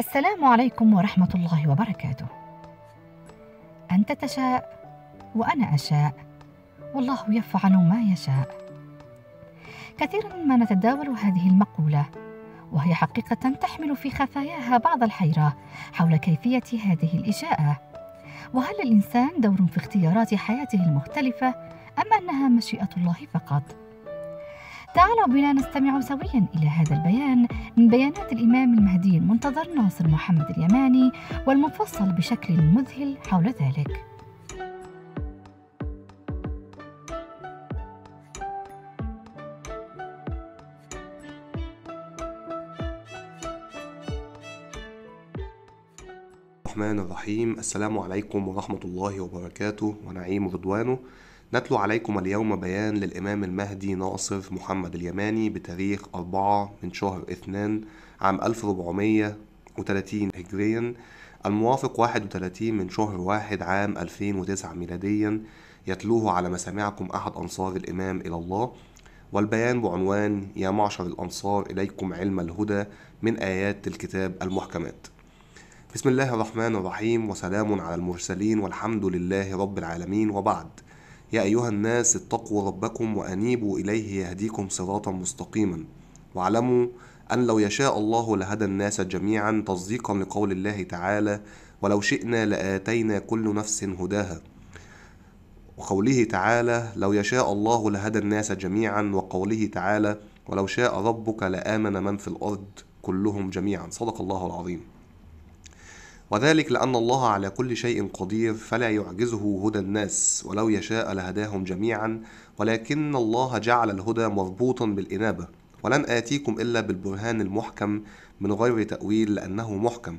السلام عليكم ورحمة الله وبركاته. أنت تشاء وأنا أشاء والله يفعل ما يشاء. كثيرا ما نتداول هذه المقولة وهي حقيقة تحمل في خفاياها بعض الحيرة حول كيفية هذه الإشاءة. وهل الإنسان دور في اختيارات حياته المختلفة أم أنها مشيئة الله فقط؟ تعالوا بنا نستمع سويا إلى هذا البيان من بيانات الإمام المهدي المنتظر ناصر محمد اليماني والمفصل بشكل مذهل حول ذلك الرحمن الرحيم السلام عليكم ورحمة الله وبركاته ونعيم رضوانه نتلو عليكم اليوم بيان للإمام المهدي ناصر محمد اليماني بتاريخ أربعة من شهر اثنان عام 1430 هجريا الموافق 31 من شهر واحد عام 2009 ميلاديا يتلوه على مسامعكم أحد أنصار الإمام إلى الله والبيان بعنوان يا معشر الأنصار إليكم علم الهدى من آيات الكتاب المحكمات بسم الله الرحمن الرحيم وسلام على المرسلين والحمد لله رب العالمين وبعد يا أيها الناس اتقوا ربكم وأنيبوا إليه يهديكم صراطا مستقيما واعلموا أن لو يشاء الله لهدى الناس جميعا تصديقا لقول الله تعالى ولو شئنا لآتينا كل نفس هداها وقوله تعالى لو يشاء الله لهدى الناس جميعا وقوله تعالى ولو شاء ربك لآمن من في الأرض كلهم جميعا صدق الله العظيم وذلك لأن الله على كل شيء قدير فلا يعجزه هدى الناس ولو يشاء لهداهم جميعا ولكن الله جعل الهدى مربوطا بالإنابة ولن آتيكم إلا بالبرهان المحكم من غير تأويل لأنه محكم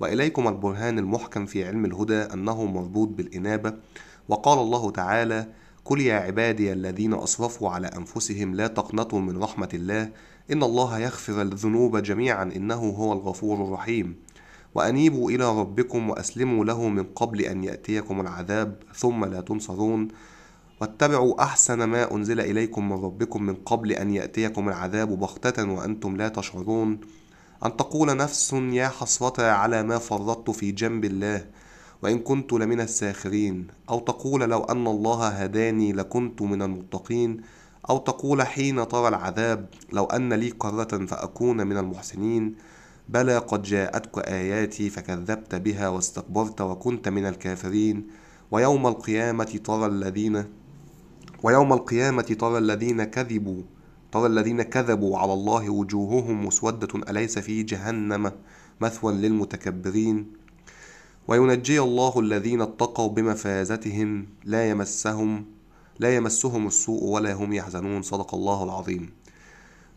وإليكم البرهان المحكم في علم الهدى أنه مربوط بالإنابة وقال الله تعالى قل يا عبادي الذين أسرفوا على أنفسهم لا تقنطوا من رحمة الله إن الله يغفر الذنوب جميعا إنه هو الغفور الرحيم وأنيبوا إلى ربكم وأسلموا له من قبل أن يأتيكم العذاب ثم لا تنصرون واتبعوا أحسن ما أنزل إليكم من ربكم من قبل أن يأتيكم العذاب بغتة وأنتم لا تشعرون أن تقول نفس يا حسرة على ما فرطت في جنب الله وإن كنت لمن الساخرين أو تقول لو أن الله هداني لكنت من المتقين أو تقول حين ترى العذاب لو أن لي قرة فأكون من المحسنين بلى قد جاءتك آياتي فكذبت بها واستكبرت وكنت من الكافرين ويوم القيامة ترى الذين ويوم القيامة ترى الذين كذبوا ترى الذين كذبوا على الله وجوههم مسودة أليس في جهنم مثوى للمتكبرين وينجي الله الذين اتقوا بمفازتهم لا يمسهم لا يمسهم السوء ولا هم يحزنون صدق الله العظيم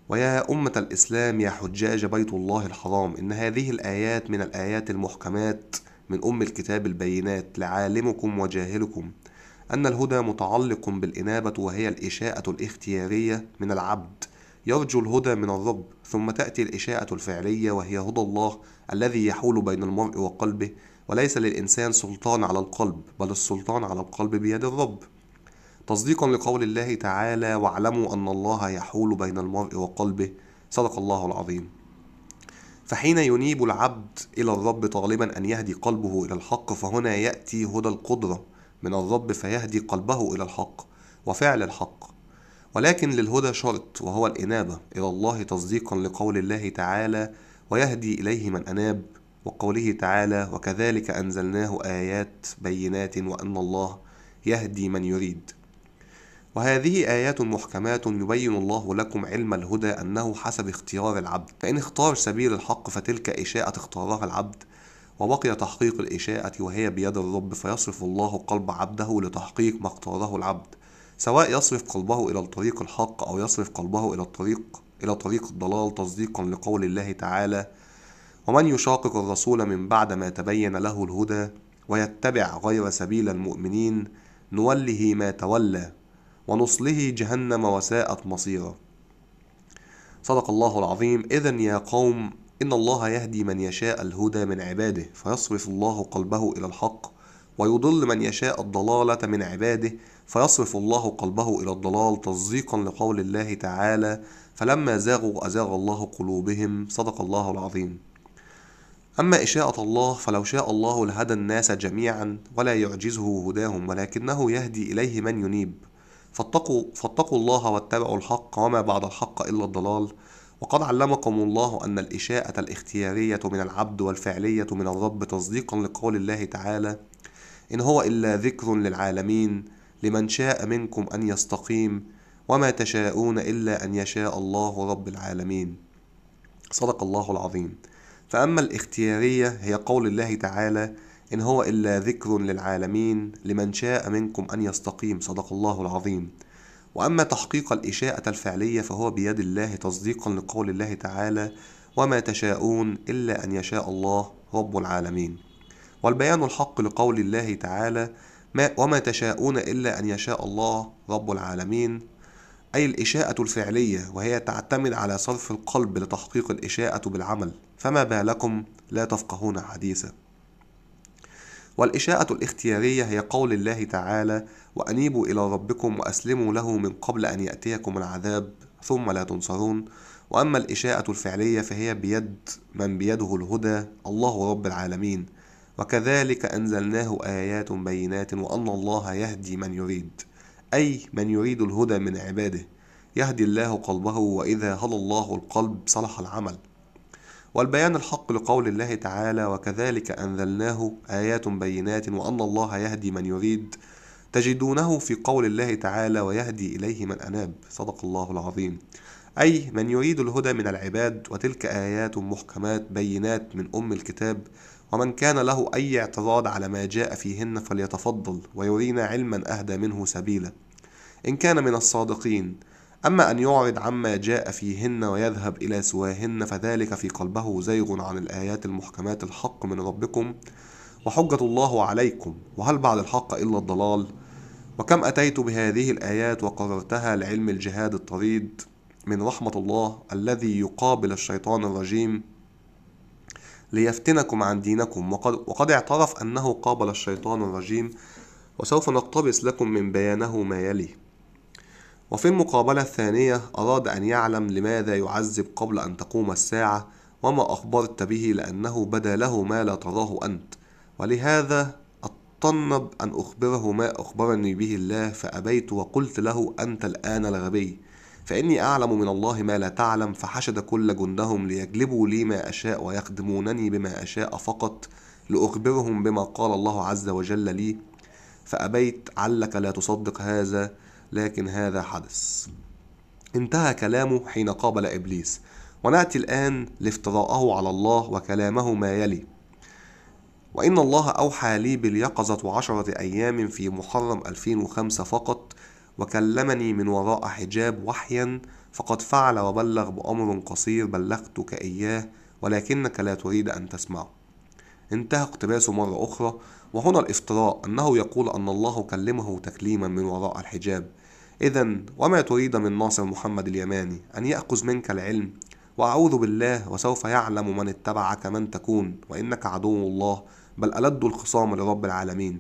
ويا أمة الإسلام يا حجاج بيت الله الحرام إن هذه الآيات من الآيات المحكمات من أم الكتاب البينات لعالمكم وجاهلكم أن الهدى متعلق بالإنابة وهي الإشاءة الاختيارية من العبد يرجو الهدى من الرب ثم تأتي الإشاءة الفعلية وهي هدى الله الذي يحول بين المرء وقلبه وليس للإنسان سلطان على القلب بل السلطان على القلب بيد الرب تصديقا لقول الله تعالى واعلموا أن الله يحول بين المرء وقلبه صدق الله العظيم فحين ينيب العبد إلى الرب طالبا أن يهدي قلبه إلى الحق فهنا يأتي هدى القدرة من الرب فيهدي قلبه إلى الحق وفعل الحق ولكن للهدى شرط وهو الإنابة إلى الله تصديقا لقول الله تعالى ويهدي إليه من أناب وقوله تعالى وكذلك أنزلناه آيات بينات وأن الله يهدي من يريد وهذه آيات محكمات يبين الله لكم علم الهدى أنه حسب اختيار العبد فإن اختار سبيل الحق فتلك إشاءة اختارها العبد وبقي تحقيق الإشاءة وهي بيد الرب فيصرف الله قلب عبده لتحقيق ما اختاره العبد سواء يصرف قلبه إلى الطريق الحق أو يصرف قلبه إلى الطريق إلى طريق الضلال تصديقا لقول الله تعالى ومن يشاقق الرسول من بعد ما تبين له الهدى ويتبع غير سبيل المؤمنين نوله ما تولى ونصله جهنم وساءت مصيرا صدق الله العظيم إذا يا قوم إن الله يهدي من يشاء الهدى من عباده فيصرف الله قلبه إلى الحق ويضل من يشاء الضلالة من عباده فيصرف الله قلبه إلى الضلال تصديقا لقول الله تعالى فلما زاغوا أزاغ الله قلوبهم صدق الله العظيم أما إشاءة الله فلو شاء الله لهدى الناس جميعا ولا يعجزه هداهم ولكنه يهدي إليه من ينيب فاتقوا, فاتقوا الله واتبعوا الحق وما بعد الحق إلا الضلال وقد علمكم الله أن الإشاءة الاختيارية من العبد والفعلية من الرب تصديقا لقول الله تعالى إن هو إلا ذكر للعالمين لمن شاء منكم أن يستقيم وما تشاءون إلا أن يشاء الله رب العالمين صدق الله العظيم فأما الاختيارية هي قول الله تعالى إن هو إلا ذكر للعالمين لمن شاء منكم أن يستقيم صدق الله العظيم وأما تحقيق الإشاءة الفعلية فهو بيد الله تصديقا لقول الله تعالى وما تشاءون إلا أن يشاء الله رب العالمين والبيان الحق لقول الله تعالى ما وما تشاءون إلا أن يشاء الله رب العالمين أي الإشاءة الفعلية وهي تعتمد على صرف القلب لتحقيق الإشاءة بالعمل فما بالكم لا تفقهون حديثا والإشاءة الاختيارية هي قول الله تعالى: "وأنيبوا إلى ربكم وأسلموا له من قبل أن يأتيكم العذاب ثم لا تنصرون" وأما الإشاءة الفعلية فهي بيد من بيده الهدى الله رب العالمين وكذلك أنزلناه آيات بينات وأن الله يهدي من يريد أي من يريد الهدى من عباده يهدي الله قلبه وإذا هدى الله القلب صلح العمل والبيان الحق لقول الله تعالى وكذلك أنزلناه آيات بينات وأن الله يهدي من يريد تجدونه في قول الله تعالى ويهدي إليه من أناب صدق الله العظيم أي من يريد الهدى من العباد وتلك آيات محكمات بينات من أم الكتاب ومن كان له أي اعتراض على ما جاء فيهن فليتفضل ويرينا علما أهدى منه سبيلا إن كان من الصادقين أما أن يعرض عما جاء فيهن ويذهب إلى سواهن فذلك في قلبه زيغ عن الآيات المحكمات الحق من ربكم وحجة الله عليكم وهل بعد الحق إلا الضلال وكم أتيت بهذه الآيات وقررتها لعلم الجهاد الطريد من رحمة الله الذي يقابل الشيطان الرجيم ليفتنكم عن دينكم وقد, وقد اعترف أنه قابل الشيطان الرجيم وسوف نقتبس لكم من بيانه ما يلي وفي المقابلة الثانية أراد أن يعلم لماذا يعذب قبل أن تقوم الساعة وما أخبرت به لأنه بدا له ما لا تراه أنت ولهذا أطنب أن أخبره ما أخبرني به الله فأبيت وقلت له أنت الآن الغبي فإني أعلم من الله ما لا تعلم فحشد كل جندهم ليجلبوا لي ما أشاء ويخدمونني بما أشاء فقط لأخبرهم بما قال الله عز وجل لي فأبيت علك لا تصدق هذا لكن هذا حدث انتهى كلامه حين قابل إبليس ونأتي الآن لافتراءه على الله وكلامه ما يلي وإن الله أوحى لي باليقظة عشرة أيام في محرم 2005 فقط وكلمني من وراء حجاب وحيا فقد فعل وبلغ بأمر قصير بلغتك إياه ولكنك لا تريد أن تسمعه انتهى اقتباسه مرة أخرى وهنا الافتراء أنه يقول أن الله كلمه تكليما من وراء الحجاب إذا وما تريد من ناصر محمد اليماني أن يأخذ منك العلم وأعوذ بالله وسوف يعلم من اتبعك من تكون وإنك عدو الله بل ألد الخصام لرب العالمين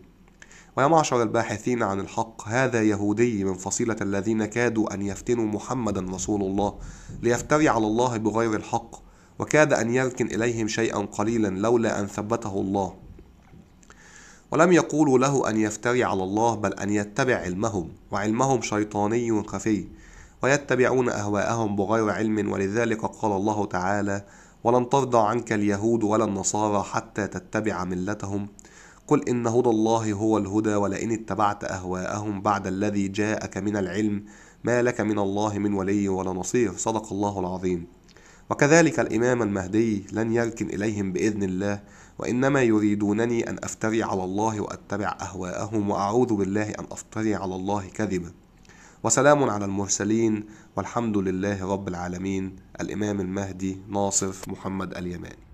ويا معشر الباحثين عن الحق هذا يهودي من فصيلة الذين كادوا أن يفتنوا محمدا رسول الله ليفتري على الله بغير الحق وكاد أن يركن إليهم شيئا قليلا لولا أن ثبته الله ولم يقولوا له أن يفتري على الله بل أن يتبع علمهم وعلمهم شيطاني خفي ويتبعون أهواءهم بغير علم ولذلك قال الله تعالى ولن ترضى عنك اليهود ولا النصارى حتى تتبع ملتهم قل إن هدى الله هو الهدى ولئن اتبعت أهواءهم بعد الذي جاءك من العلم ما لك من الله من ولي ولا نصير صدق الله العظيم وكذلك الإمام المهدي لن يركن إليهم بإذن الله وإنما يريدونني أن أفتري على الله وأتبع أهواءهم وأعوذ بالله أن أفتري على الله كذبا وسلام على المرسلين والحمد لله رب العالمين الإمام المهدي ناصر محمد اليماني